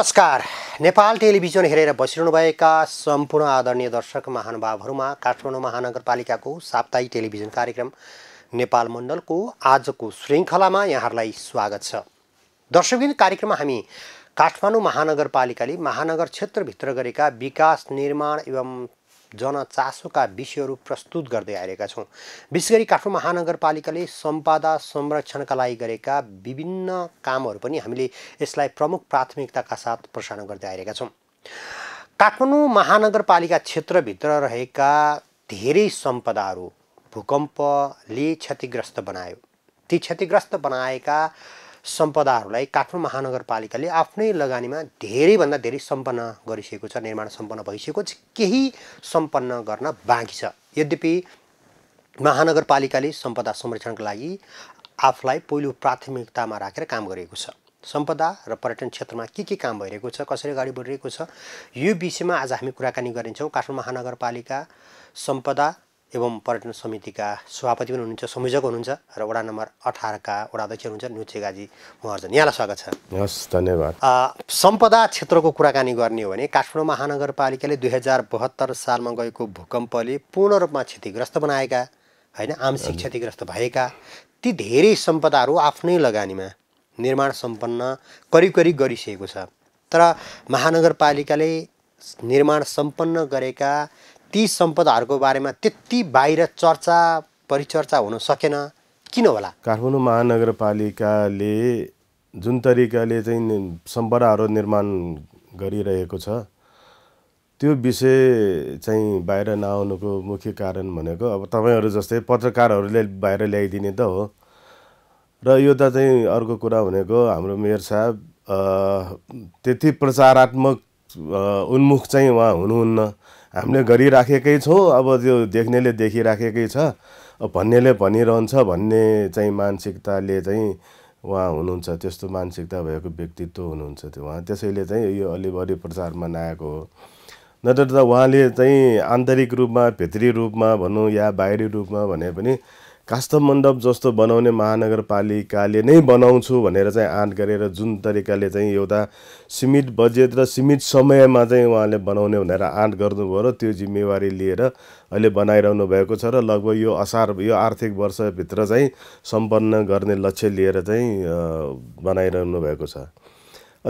नमस्कार नेपाल टेलिभिजन हेरेर बसिरहनुभएका सम्पूर्ण आदरणीय दर्शक महानुभावहरूमा काठमाडौँ महानगरपालिकाको साप्ताहिक टेलिभिजन कार्यक्रम नेपाल मण्डलको आजको श्रृङ्खलामा यहाँहरूलाई स्वागत छ दर्शकबिन कार्यक्रममा हामी काठमाडौँ महानगरपालिकाले महानगर क्षेत्रभित्र गरेका विकास निर्माण एवं जनचासोका विषयहरू प्रस्तुत गर्दै आइरहेका छौँ विशेष गरी काठमाडौँ महानगरपालिकाले सम्पदा संरक्षणका लागि गरेका विभिन्न कामहरू पनि हामीले यसलाई प्रमुख प्राथमिकताका साथ प्रसारण गर्दै आइरहेका छौँ काठमाडौँ महानगरपालिका क्षेत्रभित्र रहेका धेरै सम्पदाहरू भूकम्पले क्षतिग्रस्त बनायो ती क्षतिग्रस्त बनाएका सम्पदाहरूलाई काठमाडौँ महानगरपालिकाले आफ्नै लगानीमा धेरैभन्दा धेरै सम्पन्न गरिसकेको छ निर्माण सम्पन्न भइसकेको छ केही सम्पन्न गर्न बाँकी छ यद्यपि महानगरपालिकाले सम्पदा संरक्षणको लागि आफूलाई पहिलो प्राथमिकतामा राखेर काम गरेको छ सम्पदा र पर्यटन क्षेत्रमा के के काम भइरहेको छ कसरी अगाडि बढिरहेको छ यो विषयमा आज हामी कुराकानी गर्नेछौँ काठमाडौँ महानगरपालिका सम्पदा एवं पर्यटन समितिका सभापति पनि हुनुहुन्छ संयोजक हुनुहुन्छ र वडा नम्बर अठारका वडा अध्यक्ष हुनुहुन्छ नुचेगाजी महर्जन यहाँलाई स्वागत छ हस् धन्यवाद सम्पदा क्षेत्रको कुराकानी गर्ने हो भने काठमाडौँ महानगरपालिकाले दुई हजार बहत्तर सालमा गएको भूकम्पले पूर्ण रूपमा क्षतिग्रस्त बनाएका होइन आंशिक क्षतिग्रस्त भएका ती धेरै सम्पदाहरू आफ्नै लगानीमा निर्माण सम्पन्न करिब करिब गरिसकेको छ तर महानगरपालिकाले निर्माण सम्पन्न गरेका ती सम्पदाहरूको बारेमा त्यति बाहिर चर्चा परिचर्चा हुन सकेन किन होला काठमाडौँ महानगरपालिकाले जुन तरिकाले चाहिँ सम्पदाहरू निर्माण गरिरहेको छ त्यो विषय चाहिँ बाहिर नआउनुको मुख्य कारण भनेको अब तपाईँहरू जस्तै पत्रकारहरूले बाहिर ल्याइदिने त हो र यो त चाहिँ अर्को कुरा भनेको हाम्रो मेयर साहब त्यति प्रचारात्मक उन्मुख चाहिँ उहाँ हुनुहुन्न हामीले गरिराखेकै छौँ अब त्यो देख्नेले देखिराखेकै छ भन्नेले भनिरहन्छ भन्ने चाहिँ मानसिकताले चाहिँ उहाँ हुनुहुन्छ त्यस्तो मानसिकता भएको व्यक्तित्व हुनुहुन्छ त्यो उहाँ त्यसैले चाहिँ यो अलि अलिभरि प्रचारमा नआएको हो नत्र त उहाँले चाहिँ आन्तरिक रूपमा भित्री रूपमा भनौँ या बाहिरी रूपमा भने पनि काष्ठ मण्डप जस्तो बनाउने महानगरपालिकाले नै बनाउँछु भनेर चाहिँ आँट गरेर जुन तरिकाले चाहिँ एउटा सीमित बजेट र सीमित समयमा चाहिँ उहाँले बनाउने भनेर आँट गर्नुभयो र त्यो जिम्मेवारी लिएर अहिले बनाइरहनु भएको छ र लगभग यो असार यो आर्थिक वर्षभित्र चाहिँ सम्पन्न गर्ने लक्ष्य लिएर चाहिँ बनाइरहनु भएको छ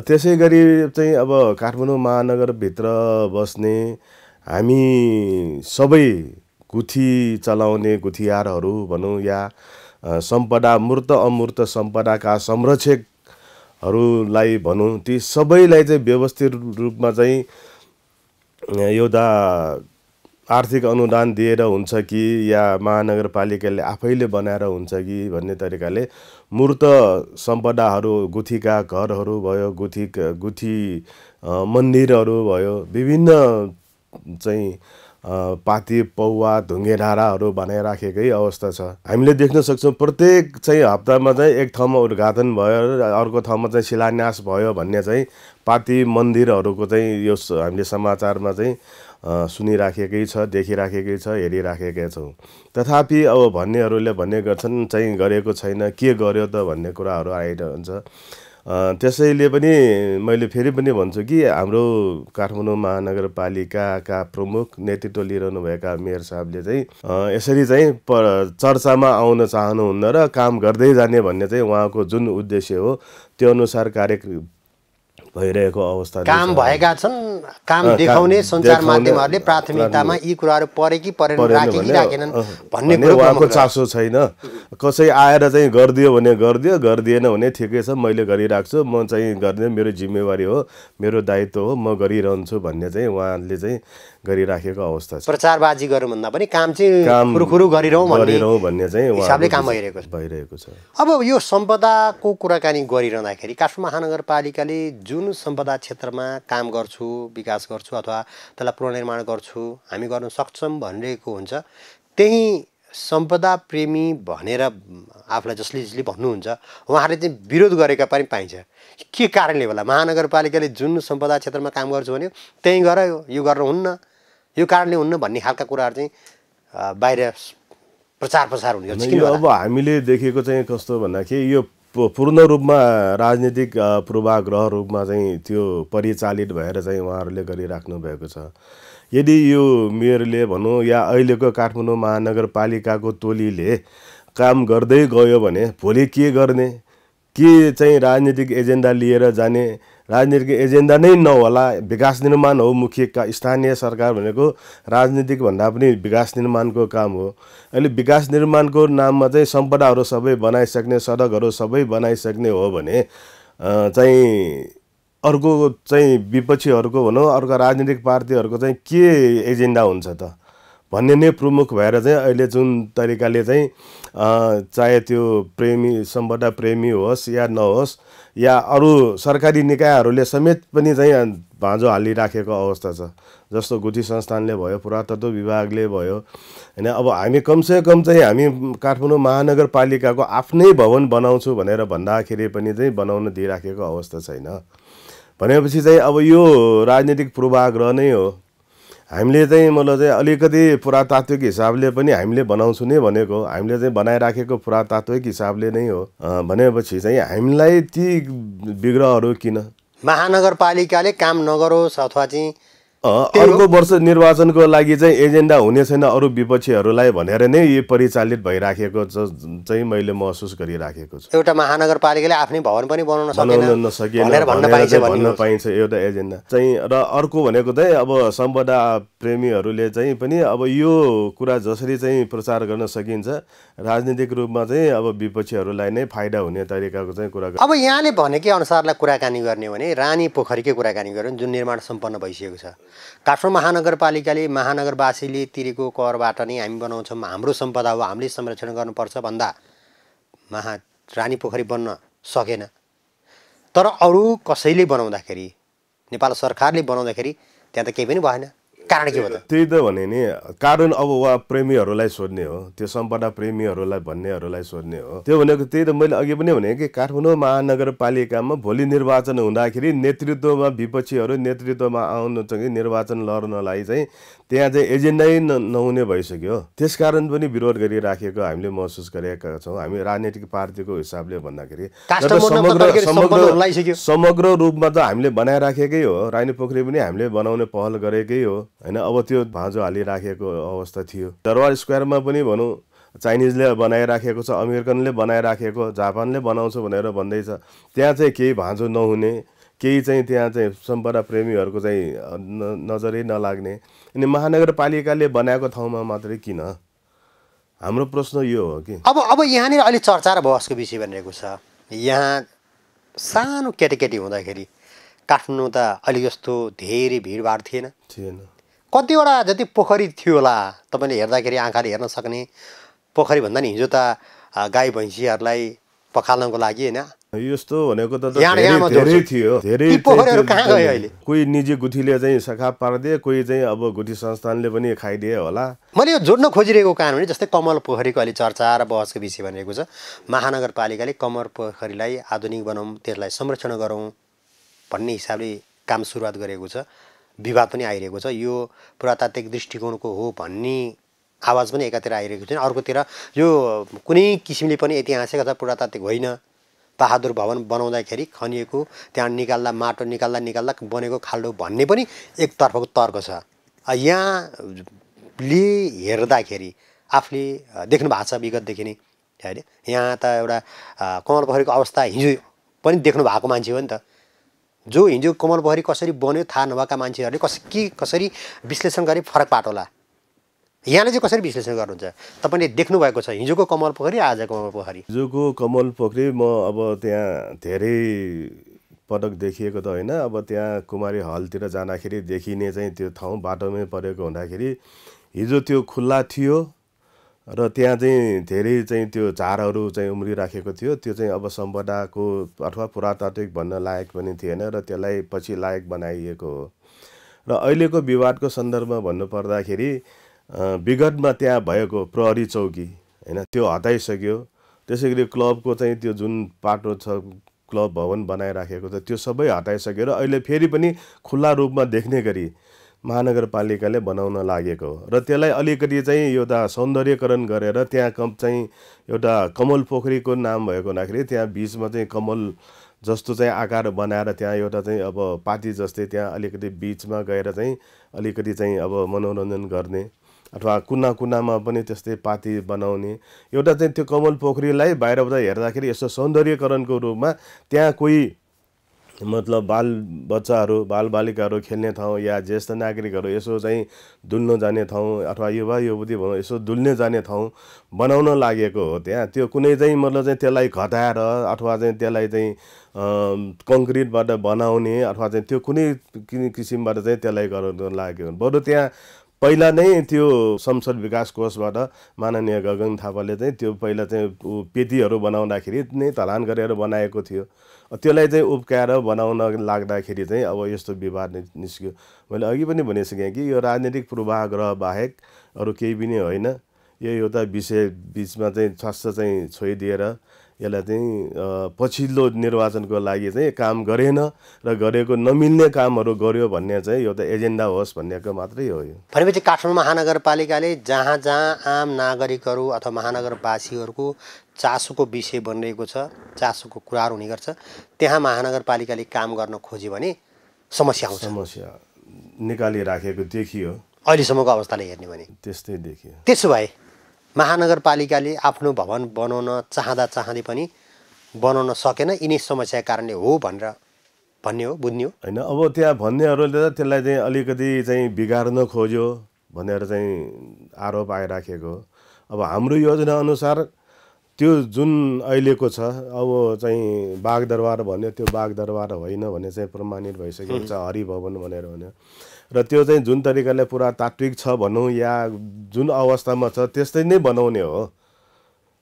त्यसै गरी चाहिँ अब काठमाडौँ महानगरभित्र बस्ने हामी सबै गुथी चलाउने गुठियारहरू भनौँ या सम्पदा मूर्त अमूर्त सम्पदाका संरक्षकहरूलाई भनौँ ती सबैलाई चाहिँ व्यवस्थित रूपमा चाहिँ एउटा आर्थिक अनुदान दिएर हुन्छ कि या महानगरपालिकाले आफैले बनाएर हुन्छ कि भन्ने तरिकाले मूर्त सम्पदाहरू गुठीका घरहरू भयो गुठी गुथी मन्दिरहरू भयो विभिन्न चाहिँ पाती पौवा ढुङ्गे ढाँडाहरू बनाइराखेकै अवस्था छ हामीले देख्न सक्छौँ प्रत्येक चाहिँ हप्तामा चाहिँ एक ठाउँमा उद्घाटन भयो अर्को ठाउँमा चाहिँ शिलान्यास भयो भन्ने चाहिँ पाती मन्दिरहरूको चाहिँ यो हामीले समाचारमा चाहिँ सुनिराखेकै छ देखिराखेकै छ हेरिराखेकै छौँ तथापि अब भन्नेहरूले भन्ने गर्छन् चाहिँ गरेको छैन के गर्यो त भन्ने कुराहरू आइरहन्छ त्यसैले पनि मैले फेरि पनि भन्छु कि हाम्रो काठमाडौँ महानगरपालिकाका प्रमुख नेतृत्व लिइरहनुभएका मेयर साहबले चाहिँ यसरी चाहिँ प चर्चामा आउन चाहनुहुन्न र काम गर्दै जाने भन्ने चाहिँ उहाँको जुन उद्देश्य हो त्यो अनुसार कार्य भइरहेको अवस्था काम भएका छन् काम देखाउने सञ्चार माध्यमहरूले प्राथमिकतामा यी कुराहरू परे कि परेन भन्ने उहाँको चासो छैन कसै आएर चाहिँ गरिदियो भने गरिदियो गरिदिएन भने ठिकै छ मैले गरिराख्छु म चाहिँ गर्ने मेरो जिम्मेवारी हो मेरो दायित्व हो म गरिरहन्छु भन्ने चाहिँ उहाँले चाहिँ गरिराखेको अवस्था छ प्रचारबाजी भन्दा पनि काम चाहिँ गरिरहौँ भन्ने चाहिँ हिसाबले काम भइरहेको भइरहेको छ अब यो सम्पदाको कुराकानी गरिरहँदाखेरि काठमाडौँ महानगरपालिकाले जुन सम्पदा क्षेत्रमा काम गर्छु विकास गर्छु अथवा त्यसलाई पुनर्निर्माण गर्छु हामी गर्न सक्छौँ भनिरहेको हुन्छ त्यही सम्पदा प्रेमी भनेर आफूलाई जसले जसले भन्नुहुन्छ उहाँहरूले चाहिँ विरोध गरेका पनि पाइन्छ के कारणले होला महानगरपालिकाले जुन सम्पदा क्षेत्रमा काम गर्छु भन्यो त्यहीँ गर यो गर्नुहुन्न यो कारणले हुन्न भन्ने खालका कुराहरू चाहिँ बाहिर प्रचार प्रसार हुने गर्छ अब हामीले देखेको चाहिँ कस्तो भन्दाखेरि यो पूर्ण रूपमा राजनीतिक पूर्वाग्रह रूपमा चाहिँ त्यो परिचालित भएर चाहिँ उहाँहरूले गरिराख्नु भएको छ यदि यो मेयरले भनौँ या अहिलेको काठमाडौँ महानगरपालिकाको टोलीले काम गर्दै गयो भने भोलि के गर्ने के चाहिँ राजनीतिक एजेन्डा लिएर जाने राजनीतिक एजेन्डा नै नहोला विकास निर्माण हो मुख्य का स्थानीय सरकार भनेको राजनीतिक भन्दा पनि विकास निर्माणको काम हो अहिले विकास निर्माणको नाममा चाहिँ सम्पदाहरू सबै बनाइसक्ने सडकहरू सबै बनाइसक्ने हो भने चाहिँ अर्को चाहिँ विपक्षीहरूको भनौँ अर्को राजनीतिक पार्टीहरूको चाहिँ के एजेन्डा हुन्छ त भन्ने नै प्रमुख भएर चाहिँ अहिले जुन तरिकाले चाहिँ चाहे त्यो प्रेमी सम्पदा प्रेमी होस् या नहोस् या अरू सरकारी निकायहरूले समेत पनि चाहिँ भाँजो हालिराखेको अवस्था छ जस्तो गुठी संस्थानले भयो पुरातत्व विभागले भयो होइन अब हामी कमसेकम चाहिँ हामी काठमाडौँ महानगरपालिकाको आफ्नै भवन बनाउँछु भनेर भन्दाखेरि पनि चाहिँ बनाउन दिइराखेको अवस्था छैन भनेपछि चाहिँ अब यो राजनीतिक पूर्वाग्रह नै हो हामीले चाहिँ मतलब चाहिँ अलिकति पुरातात्विक हिसाबले पनि हामीले बनाउँछु नै भनेको हामीले चाहिँ बनाइराखेको पुरातात्विक हिसाबले नै हो भनेपछि चाहिँ हामीलाई ती विग्रहहरू किन महानगरपालिकाले काम नगरोस् अथवा चाहिँ अर्को वर्ष निर्वाचनको लागि चाहिँ एजेन्डा हुने छैन अरू विपक्षीहरूलाई भनेर नै यो परिचालित भइराखेको चाहिँ मैले महसुस गरिराखेको छु एउटा महानगरपालिकाले आफ्नै भवन पनि बनाउन बनाउन नसकेन भन्न पाइन्छ एउटा एजेन्डा चाहिँ र अर्को भनेको चाहिँ अब सम्पदा प्रेमीहरूले चाहिँ पनि अब यो कुरा जसरी चाहिँ प्रचार गर्न सकिन्छ राजनीतिक रूपमा चाहिँ अब विपक्षीहरूलाई नै फाइदा हुने तरिकाको चाहिँ कुरा अब यहाँले भनेकै अनुसारलाई कुराकानी गर्ने भने रानी पोखरीकै कुराकानी गर्ने जुन निर्माण सम्पन्न भइसकेको छ काठमाडौँ महानगरपालिकाले महानगरवासीले तिरेको करबाट नै हामी बनाउँछौँ हाम्रो सम्पदा हो हामीले संरक्षण गर्नुपर्छ भन्दा महा रानी पोखरी बन्न सकेन तर अरू कसैले बनाउँदाखेरि नेपाल सरकारले बनाउँदाखेरि त्यहाँ त केही पनि भएन कारण के हो त त्यही त भने नि कारण अब वा प्रेमीहरूलाई सोध्ने हो त्यो सम्पदा प्रेमीहरूलाई भन्नेहरूलाई सोध्ने हो त्यो भनेको त्यही त मैले अघि पनि भने कि काठमाडौँ महानगरपालिकामा भोलि निर्वाचन हुँदाखेरि नेतृत्वमा विपक्षीहरू नेतृत्वमा आउनु चाहिँ निर्वाचन लड्नलाई चाहिँ त्यहाँ चाहिँ एजेन्डै नहुने भइसक्यो त्यस कारण पनि विरोध गरिराखेको हामीले महसुस गरेका छौँ हामी राजनीतिक पार्टीको हिसाबले भन्दाखेरि समग्र समग्र रूपमा त हामीले बनाइराखेकै हो रानी पोखरी पनि हामीले बनाउने पहल गरेकै हो होइन अब त्यो भाँजो हालिराखेको अवस्था थियो दरबार स्क्वायरमा पनि भनौँ चाइनिजले बनाइराखेको छ अमेरिकनले बनाइराखेको जापानले बनाउँछ भनेर भन्दैछ त्यहाँ चाहिँ केही भाँजो नहुने केही चाहिँ त्यहाँ चाहिँ सम्पदा प्रेमीहरूको चाहिँ नजरै नलाग्ने अनि महानगरपालिकाले बनाएको ठाउँमा मात्रै किन हाम्रो प्रश्न यो हो कि अब अब यहाँनिर अलिक चर्चा र बहसको विषय बनिरहेको छ यहाँ सानो केटाकेटी हुँदाखेरि काठमाडौँ त अलिक जस्तो धेरै भिडभाड थिएन थिएन कतिवटा जति पोखरी थियो होला तपाईँले हेर्दाखेरि आँखाले हेर्न सक्ने पोखरी भन्दा नि हिजो त गाई भैँसीहरूलाई पखाल्नको लागि होइन यस्तो भनेको त धेरै थियो धेरै कोही निजी गुठीले चाहिँ सखाप पारिदिए कोही चाहिँ अब गुठी संस्थानले पनि खाइदिए होला मैले यो जोड्न खोजिरहेको कारण भने जस्तै कमल पोखरीको अहिले चर्चा र बहसको विषय भनेको छ महानगरपालिकाले कमल पोखरीलाई आधुनिक बनाऊ त्यसलाई संरक्षण गरौँ भन्ने हिसाबले काम सुरुवात गरेको छ विवाद पनि आइरहेको छ यो पुरातात्विक दृष्टिकोणको हो भन्ने आवाज पनि एकातिर आइरहेको छ अर्कोतिर यो कुनै किसिमले पनि ऐतिहासिक अथवा पुरातात्विक होइन बहादुर भवन बनाउँदाखेरि खनिएको त्यहाँ निकाल्दा माटो निकाल्दा निकाल्दा बनेको खाल्डो भन्ने पनि एकतर्फको तर्क छ यहाँले हेर्दाखेरि आफूले देख्नु भएको छ विगतदेखि नै होइन यहाँ त एउटा कमल पोखरीको अवस्था हिजो पनि देख्नु भएको मान्छे हो नि त जो हिजो कमल बहरी कसरी बन्यो थाहा नभएका मान्छेहरूले कस के कसरी विश्लेषण गरे फरक पाटोला यहाँले चाहिँ कसरी विश्लेषण गर्नुहुन्छ तपाईँले देख्नुभएको छ हिजोको कमल पोखरी आजको कमल पोखरी हिजोको कमल पोखरी म अब त्यहाँ धेरै पटक देखिएको त होइन अब त्यहाँ कुमारी हलतिर जाँदाखेरि देखिने चाहिँ त्यो ठाउँ बाटोमै परेको हुँदाखेरि हिजो त्यो खुल्ला थियो र त्यहाँ चाहिँ धेरै चाहिँ त्यो झारहरू चाहिँ उम्रिराखेको थियो त्यो चाहिँ अब सम्पदाको अथवा पुरातात्विक भन्न लायक पनि थिएन र त्यसलाई पछि लायक बनाइएको हो र अहिलेको विवादको सन्दर्भमा भन्नुपर्दाखेरि विगतमा त्यहाँ भएको प्रहरी चौकी होइन त्यो हटाइसक्यो त्यसै गरी क्लबको चाहिँ त्यो जुन पाटो छ क्लब भवन बनाइराखेको छ त्यो सबै हटाइसक्यो र अहिले फेरि पनि खुल्ला रूपमा देख्ने गरी महानगरपालिकाले बनाउन लागेको हो र त्यसलाई अलिकति चाहिँ एउटा सौन्दर्यकरण गरेर त्यहाँ कम चाहिँ एउटा कमल पोखरीको नाम भएको हुँदाखेरि त्यहाँ बिचमा चाहिँ कमल जस्तो चाहिँ आकार बनाएर त्यहाँ एउटा चाहिँ अब पार्टी जस्तै त्यहाँ अलिकति बिचमा गएर चाहिँ अलिकति चाहिँ अब मनोरञ्जन गर्ने अथवा कुना कुनामा पनि त्यस्तै पाती बनाउने एउटा चाहिँ त्यो कमल पोखरीलाई बाहिरबाट हेर्दाखेरि यसो सौन्दर्यकरणको रूपमा त्यहाँ कोही मतलब बाल बाल बालबालिकाहरू खेल्ने ठाउँ या ज्येष्ठ नागरिकहरू यसो चाहिँ डुल्न जाने ठाउँ अथवा युवा युवती भनौँ यसो दुल्ने जाने ठाउँ बनाउन लागेको हो त्यहाँ त्यो कुनै चाहिँ मतलब चाहिँ त्यसलाई घटाएर अथवा चाहिँ त्यसलाई चाहिँ कङ्क्रिटबाट बनाउने अथवा चाहिँ त्यो कुनै किसिमबाट चाहिँ त्यसलाई गर्न लागेको बरु त्यहाँ पहिला नै त्यो संसद विकास कोषबाट माननीय गगन थापाले चाहिँ त्यो पहिला चाहिँ पेटीहरू बनाउँदाखेरि नै तलान गरेर बनाएको थियो त्यसलाई चाहिँ उब्काएर बनाउन लाग्दाखेरि चाहिँ अब यस्तो विवाद निस्क्यो मैले अघि पनि भनिसकेँ कि यो राजनीतिक पूर्वाग्रह बाहेक अरू केही पनि होइन यो एउटा विषय बिचमा चाहिँ स्वास्थ्य चाहिँ छोइदिएर यसलाई चाहिँ पछिल्लो निर्वाचनको लागि चाहिँ काम गरेन र गरेको नमिल्ने कामहरू गर्यो भन्ने चाहिँ एउटा एजेन्डा होस् भन्नेको मात्रै हो यो भनेपछि काठमाडौँ महानगरपालिकाले जहाँ जहाँ आम नागरिकहरू अथवा महानगरवासीहरूको चासोको विषय बनिरहेको छ चासोको कुराहरू हुने गर्छ त्यहाँ महानगरपालिकाले काम गर्न खोज्यो भने समस्या आउँछ समस्या निकालिराखेको देखियो अहिलेसम्मको अवस्थाले हेर्ने भने त्यस्तै देखियो त्यसो भए महानगरपालिकाले आफ्नो भवन बनाउन चाहँदा चाहँदै पनि बनाउन सकेन यिनै समस्याको कारणले हो भनेर भन्ने हो बुझ्ने हो होइन अब त्यहाँ भन्नेहरूले त त्यसलाई चाहिँ अलिकति चाहिँ बिगार्न खोज्यो भनेर चाहिँ आरोप आइराखेको अब हाम्रो योजना अनुसार त्यो जुन अहिलेको छ अब चाहिँ बागदरबार भन्यो त्यो बागदरबार होइन भने चाहिँ प्रमाणित भइसकेको छ हरिभवन भनेर भन्यो र त्यो चाहिँ जुन तरिकाले पुरातात्विक छ भनौँ या जुन अवस्थामा छ त्यस्तै नै बनाउने हो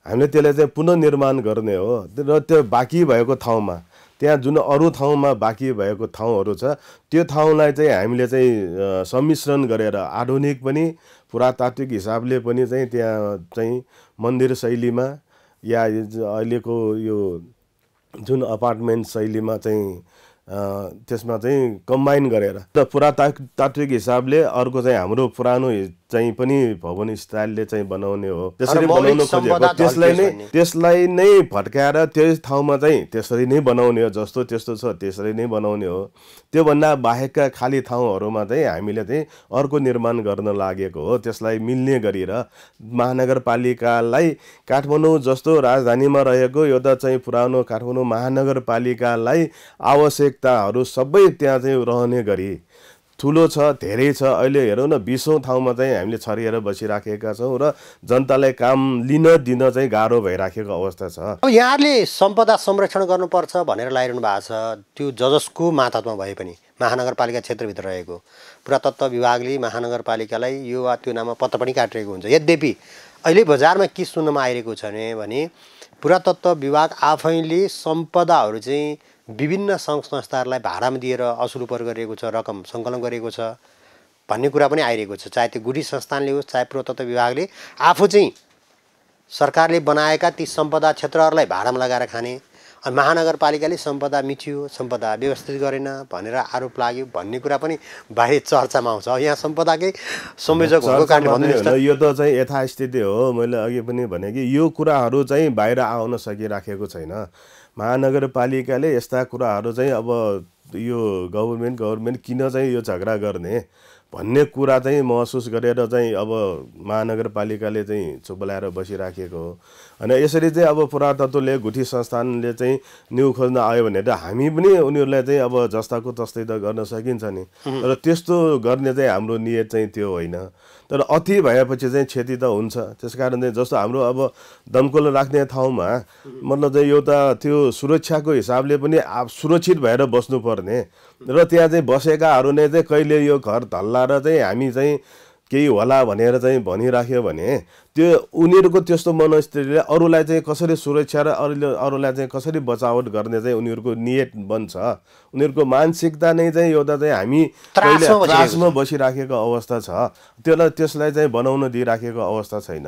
हामीले त्यसलाई चाहिँ पुनर्निर्माण गर्ने हो र त्यो बाँकी भएको ठाउँमा त्यहाँ जुन अरू ठाउँमा बाँकी भएको ठाउँहरू छ त्यो ठाउँलाई चाहिँ हामीले चाहिँ सम्मिश्रण गरेर आधुनिक पनि पुरातात्विक हिसाबले पनि चाहिँ त्यहाँ चाहिँ मन्दिर शैलीमा या अहिलेको यो जुन अपार्टमेन्ट शैलीमा चाहिँ त्यसमा चाहिँ कम्बाइन गरेर त पुरातात्विक हिसाबले अर्को चाहिँ हाम्रो पुरानो चाहिँ पनि भवन स्टाइलले चाहिँ बनाउने हो त्यसरी बनाउनु खोजेको त्यसलाई नै त्यसलाई नै फट्काएर त्यही ठाउँमा चाहिँ त्यसरी नै बनाउने हो जस्तो त्यस्तो छ त्यसरी नै बनाउने हो त्योभन्दा बाहेकका खाली ठाउँहरूमा चाहिँ हामीले चाहिँ अर्को निर्माण गर्न लागेको हो त्यसलाई मिल्ने गरेर महानगरपालिकालाई काठमाडौँ जस्तो राजधानीमा रहेको यो चाहिँ पुरानो काठमाडौँ महानगरपालिकालाई आवश्यकताहरू सबै त्यहाँ चाहिँ रहने गरी ठुलो छ धेरै छ अहिले हेरौँ न बिसौँ ठाउँमा चाहिँ हामीले छरिएर बसिराखेका छौँ र जनतालाई काम लिन दिन चाहिँ गाह्रो भइराखेको अवस्था छ अब यहाँले सम्पदा संरक्षण गर्नुपर्छ भनेर लगाइरहनु भएको छ त्यो ज जसको मातहतमा भए पनि महानगरपालिका क्षेत्रभित्र रहेको पुरातत्व विभागले महानगरपालिकालाई यो वा त्यो नाममा पत्र पनि काटिरहेको हुन्छ यद्यपि अहिले बजारमा के सुन्नमा आइरहेको छ भने पुरातत्व विभाग आफैले सम्पदाहरू चाहिँ विभिन्न सङ्घ संस्थाहरूलाई भाडामा दिएर असुल उपर गरिएको छ रकम सङ्कलन गरिएको छ भन्ने कुरा पनि आइरहेको छ चाहे त्यो गुढी संस्थानले होस् चाहे पुरातत्व विभागले आफू चाहिँ सरकारले बनाएका ती सम्पदा क्षेत्रहरूलाई भाडामा लगाएर खाने अनि महानगरपालिकाले सम्पदा मिठ्यो सम्पदा व्यवस्थित गरेन भनेर आरोप लाग्यो भन्ने कुरा पनि बाहिर चर्चामा आउँछ यहाँ सम्पदाकै संयोजक यो त चाहिँ यथास्थिति हो मैले अघि पनि भने कि यो कुराहरू चाहिँ बाहिर आउन सकिराखेको छैन महानगरपालिकाले यस्ता कुराहरू चाहिँ अब यो गभर्मेन्ट गभर्मेन्ट किन चाहिँ यो झगडा गर्ने भन्ने कुरा चाहिँ महसुस गरेर चाहिँ अब महानगरपालिकाले चाहिँ चुपलाएर बसिराखेको हो अनि यसरी चाहिँ अब पुरातत्वले गुठी संस्थानले चाहिँ न्यु खोज्न आयो भने त हामी पनि उनीहरूलाई चाहिँ अब जस्ताको तस्तै त गर्न सकिन्छ नि तर त्यस्तो गर्ने चाहिँ हाम्रो नियत चाहिँ त्यो होइन तर अति भएपछि चाहिँ क्षति त हुन्छ त्यस कारण चाहिँ जस्तो हाम्रो अब दमकल राख्ने ठाउँमा मतलब चाहिँ एउटा त्यो सुरक्षाको हिसाबले पनि सुरक्षित भएर बस्नुपर्ने र त्यहाँ चाहिँ बसेकाहरूले चाहिँ कहिले यो घर धल्ला र चाहिँ हामी चाहिँ केही होला भनेर चाहिँ भनिराख्यो भने त्यो उनीहरूको त्यस्तो मनस्थितिले अरूलाई चाहिँ कसरी सुरक्षा र अरूले अरूलाई चाहिँ कसरी बचावट गर्ने चाहिँ उनीहरूको नियत बन्छ उनीहरूको मानसिकता नै चाहिँ एउटा चाहिँ हामी त्रासमा बसिराखेको अवस्था छ त्यसलाई त्यसलाई चाहिँ बनाउन दिइराखेको अवस्था छैन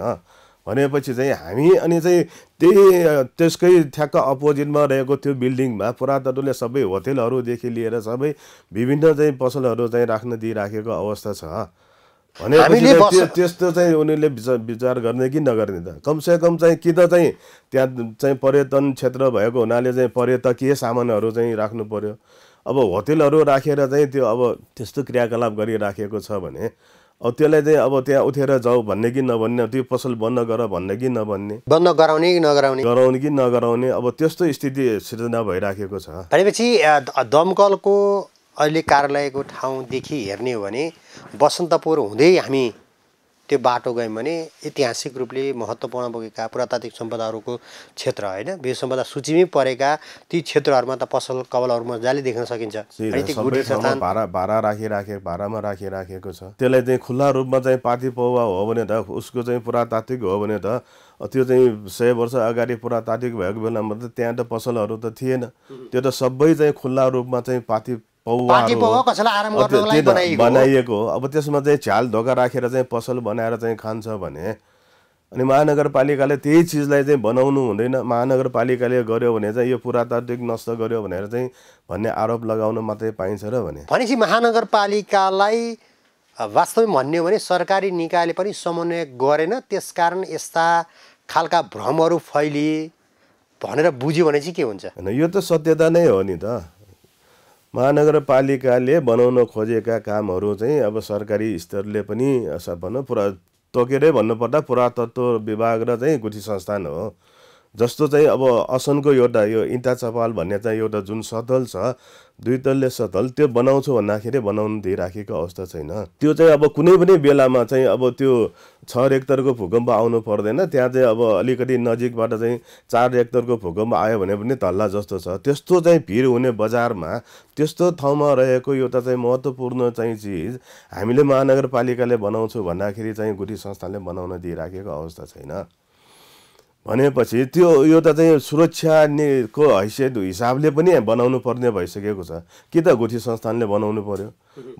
भनेपछि चाहिँ हामी अनि चाहिँ त्यही त्यसकै ठ्याक्क अपोजिटमा रहेको त्यो बिल्डिङमा पुरातत्वले सबै होटेलहरूदेखि लिएर सबै विभिन्न चाहिँ पसलहरू चाहिँ राख्न दिइराखेको अवस्था छ भने त्यस्तो चाहिँ उनीहरूले विचार गर्ने कि नगर्ने त कमसेकम चाहिँ कि त चाहिँ त्यहाँ चाहिँ पर्यटन क्षेत्र भएको हुनाले चाहिँ पर्यटकीय सामानहरू चाहिँ राख्नु पऱ्यो अब होटेलहरू राखेर चाहिँ त्यो अब त्यस्तो क्रियाकलाप गरिराखेको छ भने अब त्यसलाई चाहिँ अब त्यहाँ उठेर जाऊ भन्ने कि नभन्ने त्यो पसल बन्द गर भन्ने कि नभन्ने बन्द गराउने कि नगराउने गराउने कि नगराउने अब त्यस्तो स्थिति सृजना भइराखेको छ भनेपछि दमकलको अहिले कार्यालयको ठाउँदेखि हेर्ने हो भने बसन्तपुर हुँदै हामी त्यो बाटो गयौँ भने ऐतिहासिक रूपले महत्त्वपूर्ण बोकेका पुरातात्विक सम्पदाहरूको क्षेत्र होइन बिउ सम्पदा सूचीमै परेका ती क्षेत्रहरूमा त पसल कवलहरू मजाले देख्न सकिन्छ भाडा भाडा भाडामा राखिराखेको छ त्यसलाई चाहिँ खुल्ला रूपमा चाहिँ पाती पौवा हो भने त उसको चाहिँ पुरातात्विक हो भने त त्यो चाहिँ सय वर्ष अगाडि पुरातात्विक भएको बेलामा त त्यहाँ त पसलहरू त थिएन त्यो त सबै चाहिँ खुल्ला रूपमा चाहिँ पाती बनाइएको हो अब त्यसमा चाहिँ झ्याल धोका राखेर चाहिँ पसल बनाएर चाहिँ खान्छ भने अनि महानगरपालिकाले त्यही चिजलाई चाहिँ बनाउनु हुँदैन महानगरपालिकाले गर्यो भने चाहिँ यो पुरातात्विक नष्ट गर्यो भनेर चाहिँ भन्ने आरोप लगाउन मात्रै पाइन्छ र भने भनेपछि महानगरपालिकालाई वास्तविक भन्यो भने सरकारी निकायले पनि समन्वय गरेन त्यसकारण यस्ता खालका भ्रमहरू फैलिए भनेर बुझ्यो भने चाहिँ के हुन्छ यो त सत्यता नै हो नि त महानगरपालिकाले बनाउन खोजेका कामहरू चाहिँ अब सरकारी स्तरले पनि भनौँ पुरा तोकेरै भन्नुपर्दा पुरातत्व विभाग र चाहिँ गुठी संस्थान हो जस्तो चाहिँ अब असनको एउटा यो इन्टा चपाल भन्ने चाहिँ एउटा जुन सदल छ दुई तल्ले सदल त्यो बनाउँछु भन्दाखेरि बनाउनु दिइराखेको अवस्था छैन त्यो चाहिँ अब कुनै पनि बेलामा चाहिँ अब त्यो छ रेक्टरको भूकम्प आउनु पर्दैन त्यहाँ चाहिँ अब अलिकति नजिकबाट चाहिँ चार रेक्टरको भूकम्प आयो भने पनि धल्ला जस्तो छ त्यस्तो चाहिँ भिड हुने बजारमा त्यस्तो ठाउँमा रहेको एउटा चाहिँ महत्त्वपूर्ण चाहिँ चिज हामीले महानगरपालिकाले बनाउँछु भन्दाखेरि चाहिँ गुठी संस्थाले बनाउन दिइराखेको अवस्था छैन भनेपछि त्यो यो त चाहिँ सुरक्षाको हैसियत हिसाबले पनि बनाउनु पर्ने भइसकेको छ कि त गुठी संस्थानले बनाउनु पर्यो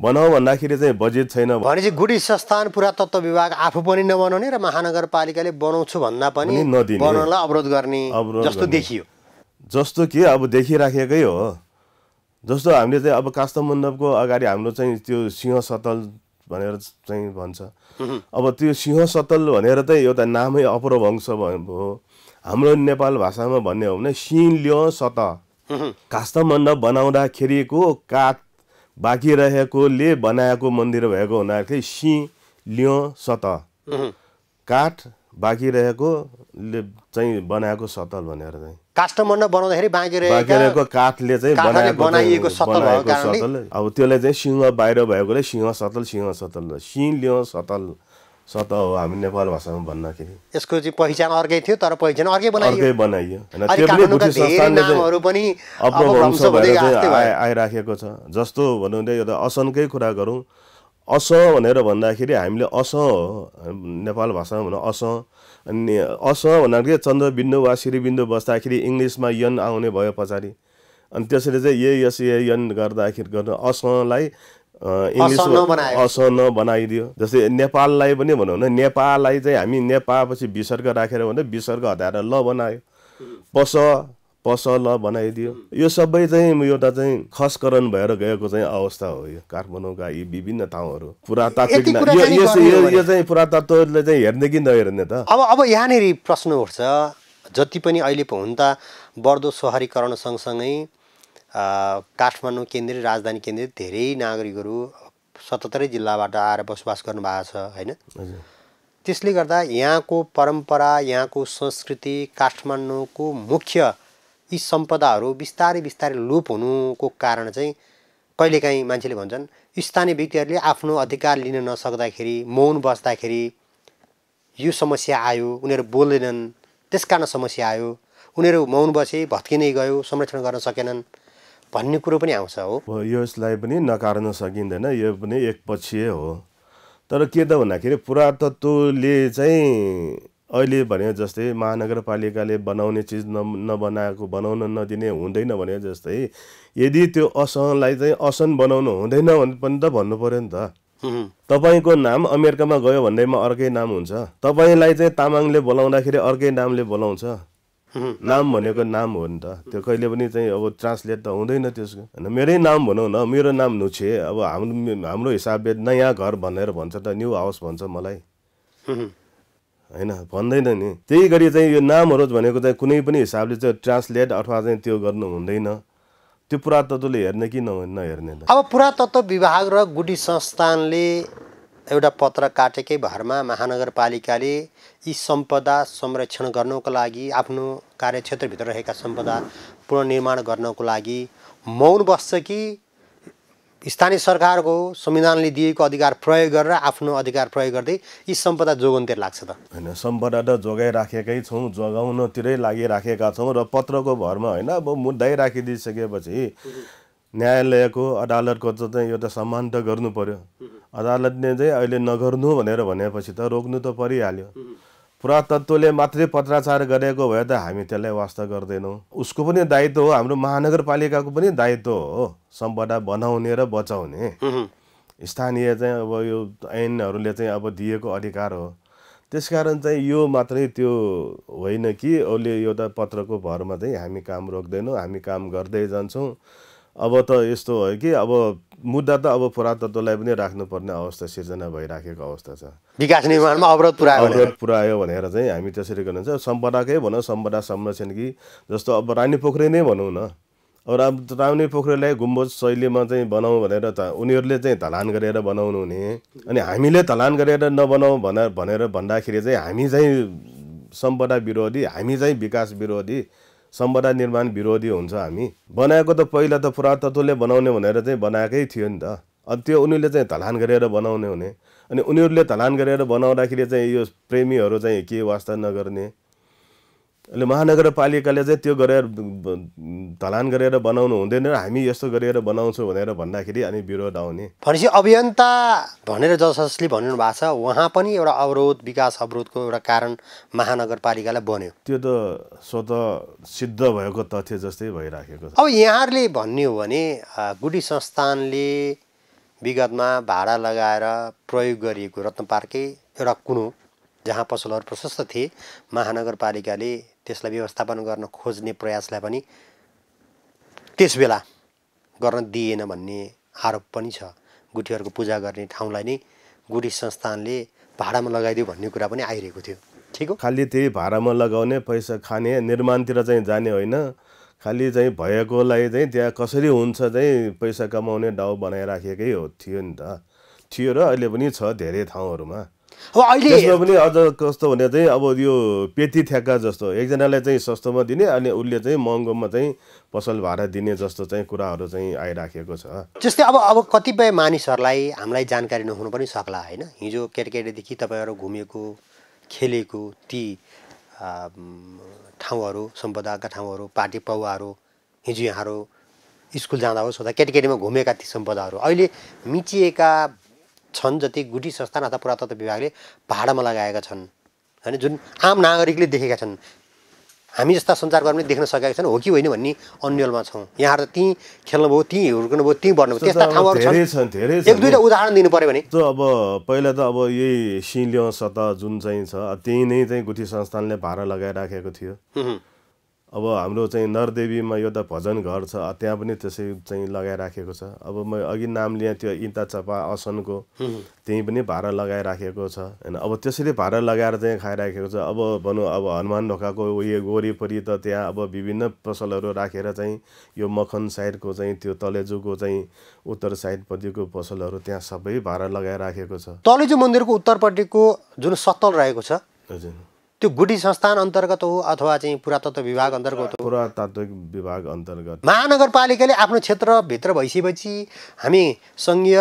बनाऊ भन्दाखेरि चाहिँ बजेट छैन भनेपछि गुठी संस्थान पुरातत्व विभाग आफू पनि नबनाउने र महानगरपालिकाले बनाउँछु भन्दा पनि बनाउनलाई अवरोध गर्ने जस्तो देखियो जस्तो कि अब देखिराखेकै हो जस्तो हामीले चाहिँ अब काष्ठ मण्डपको अगाडि हाम्रो चाहिँ त्यो सिंह सतल भनेर चाहिँ भन्छ अब त्यो सिंह सतल भनेर चाहिँ एउटा नामै अपरभंश भयो हाम्रो नेपाल भाषामा भन्ने हो भने सिंह लियो सत काष्ठ मण्डप बनाउँदाखेरिको काठ बाँकी रहेकोले बनाएको मन्दिर भएको हुनाले सिंह लियो सत काठ बाँकी रहेकोले चाहिँ बनाएको सतल भनेर चाहिँ कास्टमरमा बनाउँदाखेरि बाँकी काठले चाहिँ बनाइएको सतल भएको कारणले अब त्यसलाई चाहिँ सिंह बाहिर भएकोले सिंह सतल सिंह सतल सिंह लियो सतल सत हो हामी नेपाल भाषामा भन्दाखेरि यसको चाहिँ पहिचान अर्कै थियो तर पहिचान अर्कै बनाइयो बनाइयो पनि आइराखेको छ जस्तो भनौँ भने एउटा असनकै कुरा गरौँ अस भनेर भन्दाखेरि हामीले अस नेपाल भाषामा भनौँ अस अनि अस भन्नाले चन्द्रबिन्दु वा श्रीबिन्दु बस्दाखेरि इङ्ग्लिसमा यन आउने भयो पछाडि अनि त्यसरी चाहिँ ए यस ए यन गर्दाखेरि गर्नु असलाई इङ्ग्लिस अस न बनाइदियो जस्तै नेपाललाई पनि भनौँ न नेपाललाई चाहिँ हामी नेपालपछि पछि विसर्ग राखेर भन्दा विसर्ग हटाएर ल बनायो पस पसल बनाइदियो यो सबै चाहिँ एउटा चाहिँ खसकरण भएर गएको चाहिँ अवस्था हो यो काठमाडौँका यी विभिन्न ठाउँहरू पुरातात्विक यो चाहिँ पुरातत्वले चाहिँ हेर्ने कि नहेर्ने त अब अब यहाँनिर प्रश्न उठ्छ जति पनि अहिले पो हुन त बढ्दो सहरीकरण सँगसँगै काठमाडौँ केन्द्रीय राजधानी केन्द्रीय धेरै नागरिकहरू सतहत्तरै जिल्लाबाट आएर बसोबास गर्नुभएको छ होइन त्यसले गर्दा यहाँको परम्परा यहाँको संस्कृति काठमाडौँको मुख्य यी सम्पदाहरू बिस्तारै बिस्तारै लोप हुनुको कारण चाहिँ कहिलेकाहीँ मान्छेले भन्छन् स्थानीय व्यक्तिहरूले आफ्नो अधिकार लिन नसक्दाखेरि मौन बस्दाखेरि यो समस्या आयो उनीहरू बोल्दैनन् त्यस कारण समस्या आयो उनीहरू मौन बसे भत्किँदै गयो संरक्षण गर्न सकेनन् भन्ने कुरो पनि आउँछ हो यसलाई पनि नकार्न सकिँदैन यो पनि एक पक्षीय हो तर के त भन्दाखेरि पुरातत्त्वले चाहिँ अहिले भने जस्तै महानगरपालिकाले बनाउने चिज न नबनाएको बनाउन नदिने हुँदैन भने जस्तै यदि त्यो असहनलाई चाहिँ असन बनाउनु हुँदैन भने पनि त भन्नु पऱ्यो नि त तपाईँको नाम अमेरिकामा गयो भन्दैमा अर्कै नाम हुन्छ तपाईँलाई चाहिँ तामाङले बोलाउँदाखेरि अर्कै नामले बोलाउँछ नाम भनेको नाम हो नि त त्यो कहिले पनि चाहिँ अब ट्रान्सलेट त हुँदैन त्यसको होइन मेरै नाम भनौँ न मेरो नाम नुछे अब हाम्रो हाम्रो हिसाबले नयाँ घर भनेर भन्छ त न्यु हाउस भन्छ मलाई होइन भन्दैन नि त्यही गरी चाहिँ यो नामहरू भनेको चाहिँ कुनै पनि हिसाबले चाहिँ ट्रान्सलेट अथवा चाहिँ त्यो गर्नु हुँदैन त्यो पुरातत्वले हेर्ने कि नहेर्ने अब पुरातत्व विभाग र गुडी संस्थानले एउटा पत्र काटेकै भरमा महानगरपालिकाले यी सम्पदा संरक्षण गर्नको लागि आफ्नो कार्यक्षेत्रभित्र रहेका सम्पदा पुनर्निर्माण गर्नको लागि मौन बस्छ कि स्थानीय सरकारको संविधानले दिएको अधिकार प्रयोग गरेर आफ्नो अधिकार प्रयोग गर्दै यी सम्पदा जोगाउनुतिर लाग्छ त होइन सम्पदा त जोगाइराखेकै छौँ जोगाउनतिरै लागिराखेका छौँ र पत्रको भरमा होइन अब मुद्दै राखिदिइसकेपछि न्यायालयको अदालतको चाहिँ यो त सम्मान त गर्नु पऱ्यो अदालतले चाहिँ अहिले नगर्नु भनेर भनेपछि त रोक्नु त परिहाल्यो पुरातत्त्वले मात्रै पत्राचार गरेको भए त हामी त्यसलाई वास्ता गर्दैनौँ उसको पनि दायित्व हो हाम्रो महानगरपालिकाको पनि दायित्व हो सम्पदा बनाउने र बचाउने स्थानीय चाहिँ अब यो ऐनहरूले चाहिँ अब दिएको अधिकार हो त्यसकारण चाहिँ यो मात्रै त्यो होइन कि उसले एउटा पत्रको भरमा चाहिँ हामी काम रोक्दैनौँ हामी काम गर्दै जान्छौँ अब त यस्तो हो कि अब मुद्दा त अब पुरातत्वलाई पनि राख्नुपर्ने अवस्था सिर्जना भइराखेको अवस्था छ विकास निर्माणमा अवरोध पुऱ्यायो अवरोध पुऱ्यायो भनेर चाहिँ हामी त्यसरी गर्नुहुन्छ सम्पदाकै भनौँ सम्पदा संरक्षण कि जस्तो अब रानी पोखरी नै भनौँ न अब रामी पोखरीलाई गुम्बज शैलीमा चाहिँ बनाऊ भनेर त उनीहरूले चाहिँ धलान गरेर बनाउनु हुने अनि हामीले धलान गरेर नबनाऊ भनेर भनेर भन्दाखेरि चाहिँ हामी चाहिँ सम्पदा विरोधी हामी चाहिँ विकास विरोधी सम्पदा निर्माण विरोधी हुन्छ हामी बनाएको त पहिला त पुरातत्वले बनाउने भनेर चाहिँ बनाएकै थियो नि त अनि त्यो उनीहरूले चाहिँ धलान गरेर बनाउने हुने अनि उनीहरूले धलान गरेर बनाउँदाखेरि चाहिँ यो प्रेमीहरू चाहिँ के वास्ता नगर्ने अहिले महानगरपालिकाले चाहिँ त्यो गरेर धलान गरेर बनाउनु हुँदैन र हामी यस्तो गरेर बनाउँछौँ भनेर भन्दाखेरि अनि विरोध आउने भनेपछि अभियन्ता भनेर जसले भन्नु भएको छ उहाँ पनि एउटा अवरोध विकास अवरोधको एउटा कारण महानगरपालिकालाई बन्यो त्यो त स्वत सिद्ध भएको तथ्य जस्तै भइराखेको छ अब यहाँहरूले भन्ने हो भने गुडी संस्थानले विगतमा भाडा लगाएर प्रयोग गरिएको रत्नपार्कै एउटा कुनो जहाँ पसलहरू प्रशस्त थिए महानगरपालिकाले त्यसलाई व्यवस्थापन गर्न खोज्ने प्रयासलाई पनि त्यस बेला गर्न दिएन भन्ने आरोप पनि छ गुठीहरूको पूजा गर्ने ठाउँलाई नै गुठी संस्थानले भाडामा लगाइदियो भन्ने कुरा पनि आइरहेको थियो ठिक हो खालि त्यही भाडामा लगाउने पैसा खाने निर्माणतिर चाहिँ जाने होइन खालि चाहिँ भएकोलाई चाहिँ त्यहाँ कसरी हुन्छ चाहिँ पैसा कमाउने डाउ बनाइराखेकै हो थियो नि त थियो र अहिले पनि छ धेरै ठाउँहरूमा अब अहिले पनि अझ कस्तो भने चाहिँ अब यो पेटी ठ्याक्का जस्तो एकजनालाई चाहिँ सस्तोमा दिने अनि उसले चाहिँ महँगोमा चाहिँ पसल भाडा दिने जस्तो चाहिँ कुराहरू चाहिँ आइराखेको छ जस्तै अब अब कतिपय मानिसहरूलाई हामीलाई जानकारी नहुनु पनि सक्ला होइन हिजो केटाकेटीदेखि तपाईँहरू घुमेको खेलेको ती ठाउँहरू सम्पदाका ठाउँहरू पार्टी पौवाहरू हिजो यहाँहरू स्कुल जाँदा होस् भन्दा केटाकेटीमा घुमेका ती सम्पदाहरू अहिले मिचिएका छन् जति गुठी संस्थान अथवा पुरातत्व विभागले भाडामा लगाएका छन् होइन जुन आम नागरिकले देखेका छन् हामी जस्ता सञ्चारकर्मीले देख्न सकेका छन् हो कि होइन भन्ने अन्यलमा छौँ यहाँहरू त त्यहीँ खेल्नुभयो त्यहीँ हुर्कनुभयो त्यहीँ बढ्नुभयो त्यस्ता ठाउँहरू छन् एक दुईवटा उदाहरण दिनु पऱ्यो भने जो अब पहिला त अब यही सिल्यो सतह जुन चाहिँ छ त्यही नै चाहिँ गुठी संस्थानले भाडा लगाइराखेको थियो अब हाम्रो चाहिँ नरदेवीमा एउटा भजन घर छ त्यहाँ पनि त्यसै चाहिँ लगाइराखेको छ अब म अघि नाम लिएँ त्यो इन्ता चपा असनको त्यहीँ पनि भाडा लगाइराखेको छ होइन अब त्यसरी भाडा लगाएर चाहिँ खाइराखेको छ अब भनौँ अब हनुमान ढोकाको उयो वरिपरि त त्यहाँ अब विभिन्न पसलहरू राखेर चाहिँ यो मखन साइडको चाहिँ त्यो तलेजुको चाहिँ उत्तर साइडपट्टिको पसलहरू त्यहाँ सबै भाडा लगाइराखेको छ तलेजु मन्दिरको उत्तरपट्टिको जुन सत्तल रहेको छ हजुर त्यो गुडी संस्थान अन्तर्गत हो अथवा चाहिँ पुरातत्व विभाग अन्तर्गत हो पुरातात्विक विभाग अन्तर्गत महानगरपालिकाले आफ्नो क्षेत्रभित्र भइसकेपछि हामी सङ्घीय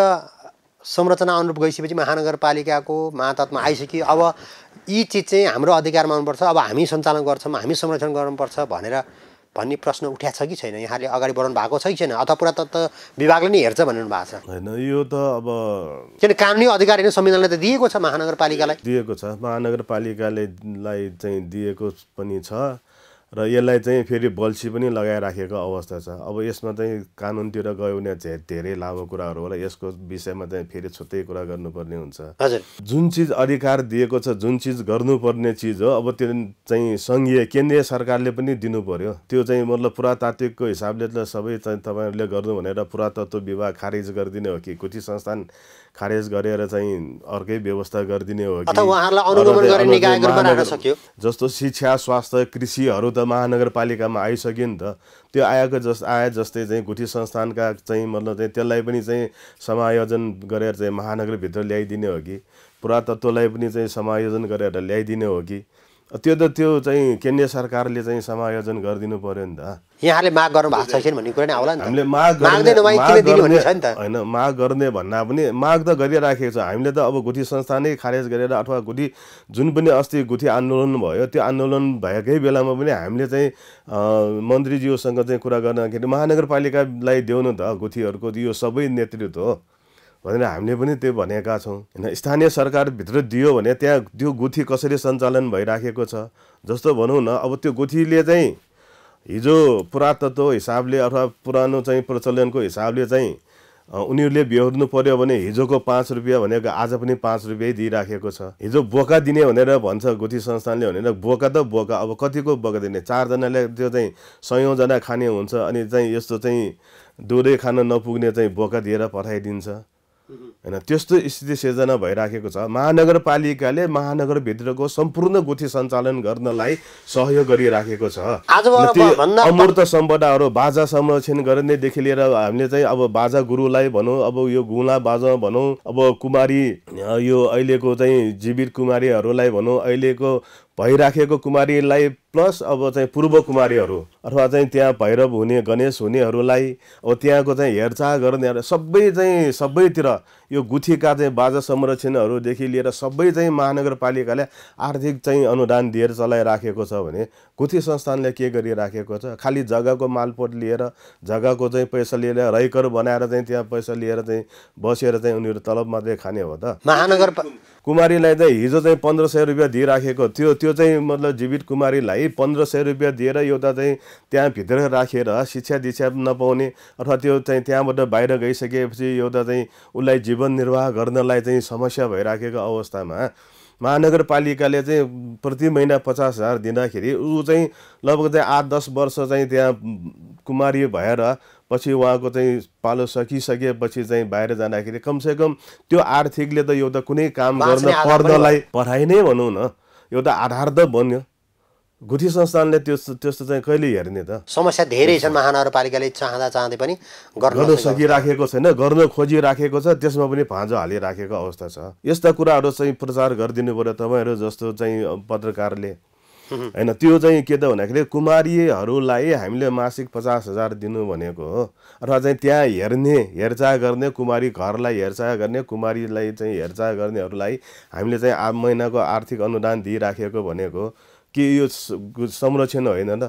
संरचना अनुरूप गइसकेपछि महानगरपालिकाको महातत्वमा आइसक्यो अब यी चिज चाहिँ हाम्रो अधिकारमा आउनुपर्छ अब हामी सञ्चालन गर्छौँ हामी संरक्षण गर्नुपर्छ भनेर भन्ने प्रश्न उठ्या छ कि छैन यहाँले अगाडि बढाउनु भएको छ कि छैन अथवा पुरा त विभागले नै हेर्छ भन्नु भएको छ होइन यो त अब किन कानुनी अधिकार होइन संविधानले त दिएको छ महानगरपालिकालाई दिएको छ महानगरपालिकाले लाई चाहिँ दिएको पनि छ र यसलाई चाहिँ फेरि बल्छी पनि लगाइराखेको अवस्था छ अब यसमा चाहिँ कानुनतिर गयो भने धेरै लामो कुराहरू होला यसको विषयमा चाहिँ फेरि छुट्टै कुरा गर्नुपर्ने हुन्छ हजुर जुन चिज अधिकार दिएको छ जुन चिज गर्नुपर्ने चिज हो अब त्यो चाहिँ सङ्घीय केन्द्रीय सरकारले पनि दिनु पर्यो त्यो चाहिँ मतलब पुरातात्विकको हिसाबले त सबै चाहिँ तपाईँहरूले गर्नु भनेर पुरातत्व विभाग खारेज गरिदिने हो कि कुटी संस्थान खारेज गरेर चाहिँ अर्कै व्यवस्था गरिदिने हो कि जस्तो शिक्षा स्वास्थ्य कृषिहरू त महानगरपालिकामा आइसक्यो नि त त्यो आएको जस आए जस्तै चाहिँ गुठी संस्थानका चाहिँ मतलब चाहिँ त्यसलाई पनि चाहिँ समायोजन गरेर चाहिँ महानगरभित्र ल्याइदिने हो कि पुरातत्त्वलाई पनि चाहिँ समायोजन गरेर ल्याइदिने हो कि त्यो त त्यो चाहिँ केन्द्र सरकारले चाहिँ समायोजन गरिदिनु पर्यो नि त यहाँले माग गर्नु भएको छैन भन्ने कुरा नै आउला नि हामीले माग होइन माग गर्ने भन्दा पनि माग त गरिराखेको छ हामीले त अब गुठी संस्था नै खारेज गरेर अथवा गुठी जुन पनि अस्ति गुठी आन्दोलन भयो त्यो आन्दोलन भएकै बेलामा पनि हामीले चाहिँ मन्त्रीज्यूसँग चाहिँ कुरा गर्दाखेरि महानगरपालिकालाई देउनु त गुठीहरूको यो सबै नेतृत्व हो भनेर हामीले पनि त्यो भनेका छौँ होइन स्थानीय सरकारभित्र दियो भने त्यहाँ त्यो गुठी कसरी सञ्चालन भइराखेको छ जस्तो भनौँ न अब त्यो गुठीले चाहिँ हिजो पुरातत्व हिसाबले अथवा पुरानो चाहिँ प्रचलनको हिसाबले चाहिँ उनीहरूले बेहोर्नु पर्यो भने हिजोको पाँच रुपियाँ भनेको आज पनि पाँच रुपियाँ दिइराखेको छ हिजो बोका दिने भनेर भन्छ गुठी संस्थानले भनेर बोका त बोका अब कतिको बोका दिने चारजनाले त्यो चाहिँ सयौँजना खाने हुन्छ अनि चाहिँ यस्तो चाहिँ दुधै खान नपुग्ने चाहिँ बोका दिएर पठाइदिन्छ होइन त्यस्तो स्थिति सिर्जना भइराखेको छ महानगरपालिकाले महानगरभित्रको सम्पूर्ण गुठी सञ्चालन गर्नलाई सहयोग गरिराखेको छ अमूर्त सम्पदाहरू बाजा संरक्षण गर्नेदेखि लिएर हामीले चाहिँ अब बाजा गुरुलाई भनौँ अब यो गुला बाजा भनौँ अब कुमारी यो अहिलेको चाहिँ जीवित कुमारीहरूलाई भनौँ अहिलेको भइराखेको कुमारीलाई प्लस अब चाहिँ पूर्व कुमारीहरू अथवा चाहिँ त्यहाँ भैरव हुने गणेश हुनेहरूलाई अब त्यहाँको चाहिँ हेरचाह गर्ने सबै चाहिँ सबैतिर यो गुठीका चाहिँ बाजा संरक्षणहरूदेखि लिएर सबै चाहिँ महानगरपालिकाले आर्थिक चाहिँ अनुदान दिएर चलाइराखेको छ भने गुठी संस्थानले के गरिराखेको छ खालि जग्गाको मालपोट लिएर जग्गाको चाहिँ पैसा लिएर रैकर बनाएर चाहिँ त्यहाँ पैसा लिएर चाहिँ बसेर चाहिँ उनीहरू तलब मात्रै खाने हो त महानगर कुमारीलाई चाहिँ हिजो चाहिँ पन्ध्र सय रुपियाँ दिइराखेको थियो त्यो चाहिँ मतलब जीवित कुमारीलाई पन्ध्र सय रुपियाँ दिएर एउटा चाहिँ त्यहाँभित्र राखेर शिक्षा दीक्षा नपाउने अथवा त्यो चाहिँ त्यहाँबाट बाहिर गइसकेपछि एउटा चाहिँ उसलाई जीवन निर्वाह गर्नलाई चाहिँ समस्या भइराखेको अवस्थामा महानगरपालिकाले चाहिँ प्रति महिना पचास हजार दिँदाखेरि ऊ चाहिँ लगभग चाहिँ आठ दस वर्ष चाहिँ त्यहाँ कुमारी भएर पछि उहाँको चाहिँ पालो सकिसकेपछि चाहिँ बाहिर जाँदाखेरि कमसेकम त्यो आर्थिकले त एउटा कुनै काम गर्न पर्दलाई पढाइ नै भनौँ न एउटा आधार त बन्यो गुठी संस्थानले त्यो त्यस्तो चाहिँ कहिले हेर्ने त समस्या धेरै छन् महानगरपालिकाले चाहँदा चाहँदै पनि गर्न सकिराखेको छैन गर्न खोजिराखेको छ त्यसमा पनि फाँजो हालिराखेको अवस्था छ यस्ता कुराहरू चाहिँ प्रचार गरिदिनु पऱ्यो तपाईँहरू जस्तो चाहिँ पत्रकारले होइन त्यो चाहिँ के त भन्दाखेरि कुमारीहरूलाई हामीले मासिक पचास हजार दिनु भनेको हो अथवा चाहिँ त्यहाँ हेर्ने हेरचाह गर्ने कुमारी घरलाई हेरचाह गर्ने कुमारीलाई चाहिँ हेरचाह गर्नेहरूलाई हामीले चाहिँ आ महिनाको आर्थिक अनुदान दिइराखेको भनेको के यो संरक्षण होइन र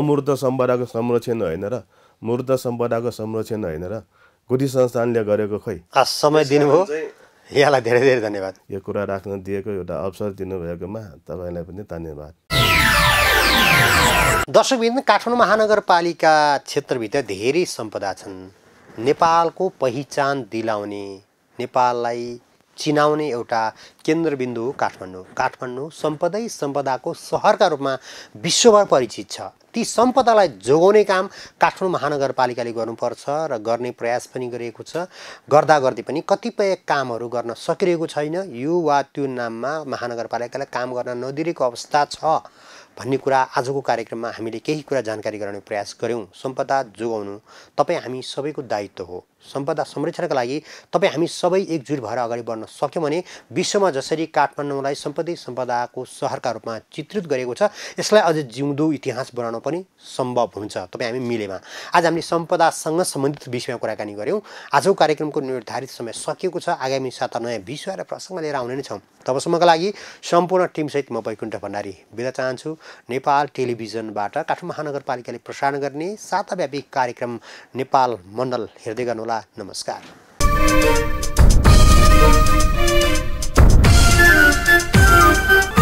अमूर्त सम्पदाको संरक्षण होइन र मूर्त सम्पदाको संरक्षण होइन र गुठी संस्थानले गरेको खै समय दिनुभयो यहाँलाई धेरै धेरै धन्यवाद यो कुरा राख्न दिएको एउटा अवसर दिनुभएकोमा तपाईँलाई पनि धन्यवाद दर्शकबिन काठमाडौँ महानगरपालिका क्षेत्रभित्र धेरै सम्पदा छन् नेपालको पहिचान दिलाउने नेपाललाई चिनाउने एउटा केन्द्रबिन्दु हो काठमाडौँ काठमाडौँ सम्पदै सम्पदाको सहरका रूपमा विश्वभर परिचित छ ती सम्पदालाई जोगाउने काम काठमाडौँ महानगरपालिकाले गर्नुपर्छ र गर्ने प्रयास पनि गरिएको छ गर्दा गर्दै पनि कतिपय कामहरू गर्न सकिरहेको छैन यो वा त्यो नाममा महानगरपालिकालाई काम गर्न नदिएको अवस्था छ भन्ने कुरा आजको कार्यक्रममा हामीले केही कुरा जानकारी गराउने प्रयास गऱ्यौँ सम्पदा जोगाउनु तपाईँ हामी सबैको दायित्व हो सम्पदा संरक्षणका लागि तपाईँ हामी सबै एकजुट भएर अगाडि बढ्न सक्यौँ भने विश्वमा जसरी काठमाडौँलाई सम्पत्ति सम्पदाको सहरका रूपमा चित्रित गरेको छ यसलाई अझ जिउँदो इतिहास बनाउन पनि सम्भव हुन्छ तपाईँ हामी मिलेमा आज हामीले सम्पदासँग सम्बन्धित विषयमा कुराकानी गऱ्यौँ आजको कार्यक्रमको निर्धारित समय सकिएको छ आगामी साता नयाँ विषय र प्रसङ्ग लिएर आउने नै छौँ तबसम्मका लागि सम्पूर्ण टिमसहित म वैकुण्ठ भण्डारी बिदा चाहन्छु नेपाल टेलिभिजनबाट काठमाडौँ महानगरपालिकाले प्रसारण गर्ने साताव्यापी कार्यक्रम नेपाल मण्डल हेर्दै गर्नुहोला नमस्कार